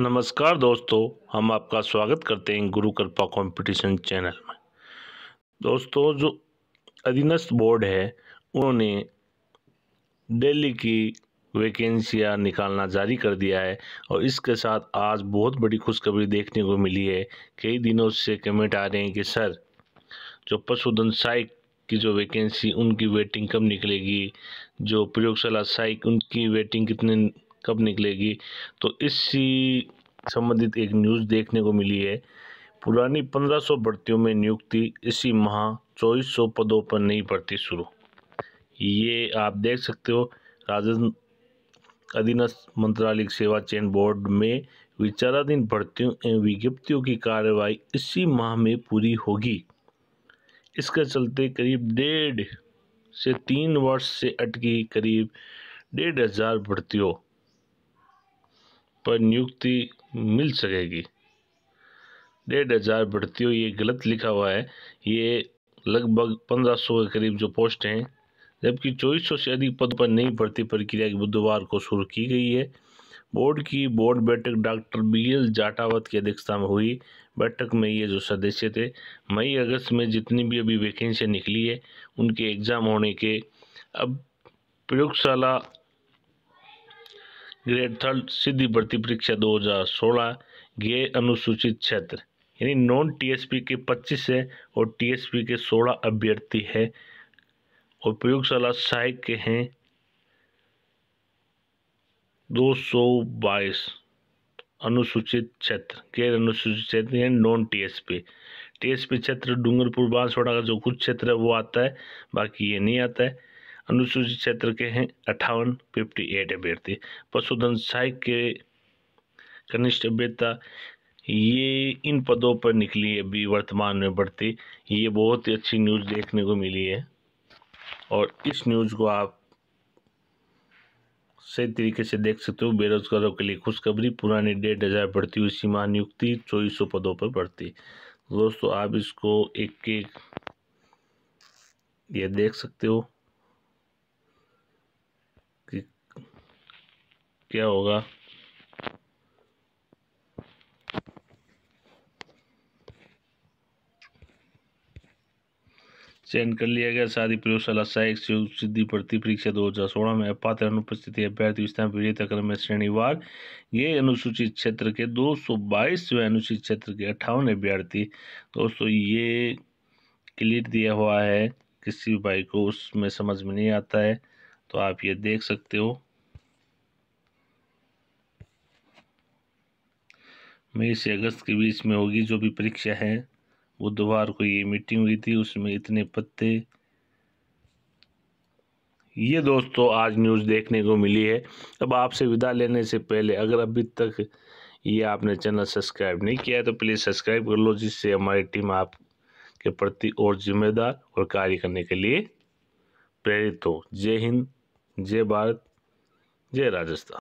नमस्कार दोस्तों हम आपका स्वागत करते हैं गुरु कृपा कंपटीशन चैनल में दोस्तों जो अधीनस्थ बोर्ड है उन्होंने दिल्ली की वैकेंसियाँ निकालना जारी कर दिया है और इसके साथ आज बहुत बड़ी खुशखबरी देखने को मिली है कई दिनों से कमेंट आ रहे हैं कि सर जो पशुधन साइक की जो वैकेंसी उनकी वेटिंग कब निकलेगी जो प्रयोगशाला साइक उनकी वेटिंग कितने कब निकलेगी तो इसी संबंधित एक न्यूज़ देखने को मिली है पुरानी 1500 भर्तियों में नियुक्ति इसी माह 2400 पदों पर नई भर्ती शुरू ये आप देख सकते हो राजस्व अधीनस्थ मंत्रालय सेवा चयन बोर्ड में विचाराधीन भर्तियों एवं विज्ञप्तियों की कार्रवाई इसी माह में पूरी होगी इसके चलते करीब डेढ़ से तीन वर्ष से अटकी करीब डेढ़ हज़ार भर्तियों पर नियुक्ति मिल सकेगी डेढ़ हज़ार भर्तियों ये गलत लिखा हुआ है ये लगभग पंद्रह सौ के करीब जो पोस्ट हैं जबकि चौबीस सौ से अधिक पद पर नई भर्ती प्रक्रिया बुधवार को शुरू की गई है बोर्ड की बोर्ड बैठक डॉक्टर बी एल जाटावत की अध्यक्षता में हुई बैठक में ये जो सदस्य थे मई अगस्त में जितनी भी अभी वैकेंसी निकली है उनके एग्ज़ाम होने के अब प्रयोगशाला ग्रेड थर्ड सीधी भर्ती परीक्षा 2016 ये अनुसूचित क्षेत्र यानी नॉन टीएसपी के 25 है और टीएसपी के 16 अभ्यर्थी है और प्रयोगशाला सहायक के हैं 222 अनुसूचित क्षेत्र गैर अनुसूचित क्षेत्र यानी नॉन टीएसपी टीएसपी क्षेत्र डूंगरपुर बांसवाड़ा का जो कुछ क्षेत्र है वो आता है बाकी ये नहीं आता है अनुसूचित क्षेत्र के हैं अट्ठावन फिफ्टी एट अभ्यर्थी पशुधन सहायक के कनिष्ठ अभ्यता ये इन पदों पर निकली है अभी वर्तमान में बढ़ती ये बहुत ही अच्छी न्यूज़ देखने को मिली है और इस न्यूज़ को आप सही तरीके से देख सकते हो बेरोजगारों के लिए खुशखबरी पुरानी डेढ़ हज़ार बढ़ती हुई सीमा नियुक्ति चौबीस सौ पदों पर बढ़ती दोस्तों आप इसको एक एक ये देख सकते हो क्या होगा चयन कर लिया गया शादी प्रयोगशाला सहायक सिद्धि भर्ती परीक्षा सोलह में पात्र अनुपस्थिति अभ्यर्थी विस्तार विजेता क्रम में श्रेणीवार ये अनुसूचित क्षेत्र के दो सौ व अनुसूचित क्षेत्र के अट्ठावन अभ्यर्थी दोस्तों ये क्लियर दिया हुआ है किसी भाई को उसमें समझ में नहीं आता है तो आप ये देख सकते हो मई से अगस्त के बीच में होगी जो भी परीक्षा है बुधवार को ये मीटिंग हुई थी उसमें इतने पत्ते ये दोस्तों आज न्यूज़ देखने को मिली है अब आपसे विदा लेने से पहले अगर अभी तक ये आपने चैनल सब्सक्राइब नहीं किया है तो प्लीज़ सब्सक्राइब कर लो जिससे हमारी टीम आप के प्रति और जिम्मेदार और कार्य करने के लिए प्रेरित हो जय हिंद जय भारत जय राजस्थान